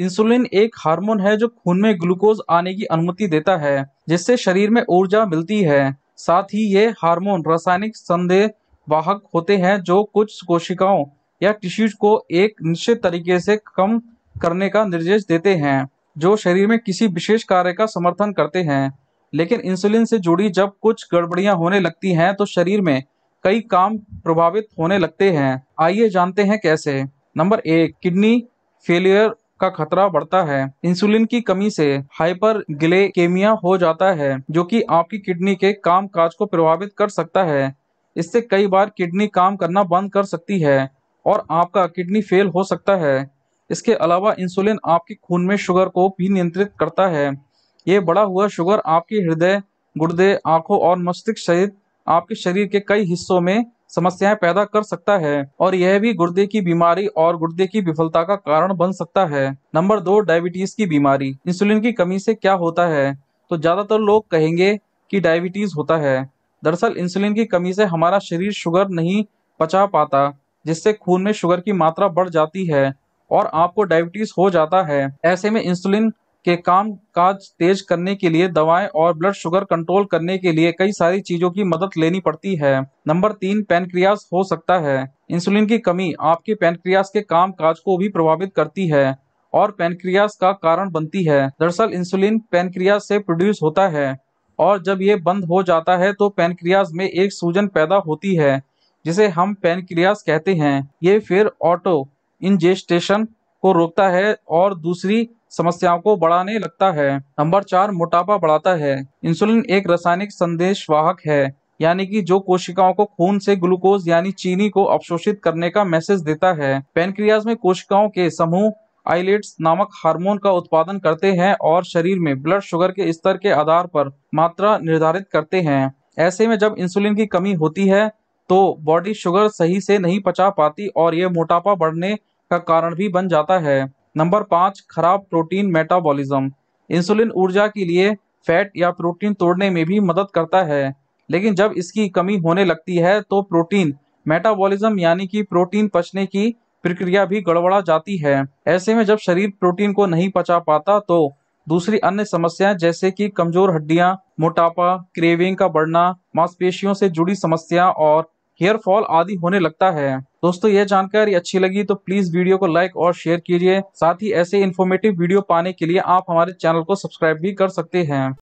insulin एक hormone है जो खून में ग्लूकोज आने की अनुमति देता है जिससे शरीर में ऊर्जा मिलती है साथ ही ये हार्मोन रासायनिक संदेह वाहक होते हैं जो कुछ कोशिकाओं या टिश्यूज को एक निश्चित तरीके से कम करने का निर्देश देते हैं जो शरीर में किसी विशेष कार्य का समर्थन करते हैं लेकिन इंसुलिन से जुड़ी जब कुछ गड़बड़ियां होने लगती हैं तो शरीर में कई काम प्रभावित होने लगते हैं आइए जानते हैं कैसे नंबर एक किडनी फेलियर का खतरा बढ़ता है इंसुलिन की कमी से हाइपर ग्लेकेमिया हो जाता है जो कि आपकी किडनी के काम काज को प्रभावित कर सकता है इससे कई बार किडनी काम करना बंद कर सकती है और आपका किडनी फेल हो सकता है इसके अलावा इंसुलिन आपके खून में शुगर को भी नियंत्रित करता है ये बढ़ा हुआ शुगर आपके हृदय गुर्दे आंखों और मस्तिष्क सहित आपके शरीर के कई हिस्सों में समस्याएं पैदा कर सकता है और यह भी गुर्दे की बीमारी और गुर्दे की विफलता का कारण बन सकता है नंबर दो डायबिटीज की बीमारी इंसुलिन की कमी से क्या होता है तो ज्यादातर लोग कहेंगे कि डायबिटीज होता है दरअसल इंसुलिन की कमी से हमारा शरीर शुगर नहीं पचा पाता जिससे खून में शुगर की मात्रा बढ़ जाती है और आपको डायबिटीज हो जाता है ऐसे में इंसुलिन के काम काज तेज करने के लिए दवाएं और ब्लड शुगर कंट्रोल करने के लिए कई सारी चीजों की मदद लेनी पड़ती है नंबर तीन पैनक्रियास हो सकता है इंसुलिन की कमी आपके पैनक्रियास के काम काज को भी प्रभावित करती है और पैनक्रियास का कारण बनती है दरअसल इंसुलिन पैनक्रियास से प्रोड्यूस होता है और जब ये बंद हो जाता है तो पैनक्रियास में एक सूजन पैदा होती है जिसे हम पैनक्रियास कहते हैं ये फिर ऑटो इंजेस्टेशन को रोकता है और दूसरी समस्याओं को बढ़ाने लगता है नंबर चार मोटापा बढ़ाता है इंसुलिन एक रासायनिक संदेश वाहक है यानी कि जो कोशिकाओं को खून से ग्लूकोज यानी चीनी को अवशोषित करने का मैसेज देता है पेनक्रियाज में कोशिकाओं के समूह आइलेट्स नामक हार्मोन का उत्पादन करते हैं और शरीर में ब्लड शुगर के स्तर के आधार पर मात्रा निर्धारित करते हैं ऐसे में जब इंसुलिन की कमी होती है तो बॉडी शुगर सही से नहीं पचा पाती और यह मोटापा बढ़ने का कारण भी बन जाता है नंबर पाँच खराब प्रोटीन मेटाबॉलिज्म इंसुलिन ऊर्जा के लिए फैट या प्रोटीन तोड़ने में भी मदद करता है लेकिन जब इसकी कमी होने लगती है तो प्रोटीन मेटाबॉलिज्म यानी कि प्रोटीन पचने की प्रक्रिया भी गड़बड़ा जाती है ऐसे में जब शरीर प्रोटीन को नहीं पचा पाता तो दूसरी अन्य समस्याएं जैसे कि कमजोर हड्डियां मोटापा क्रेविंग का बढ़ना मांसपेशियों से जुड़ी समस्या और हेयर फॉल आदि होने लगता है दोस्तों ये जानकारी अच्छी लगी तो प्लीज वीडियो को लाइक और शेयर कीजिए साथ ही ऐसे इन्फॉर्मेटिव वीडियो पाने के लिए आप हमारे चैनल को सब्सक्राइब भी कर सकते हैं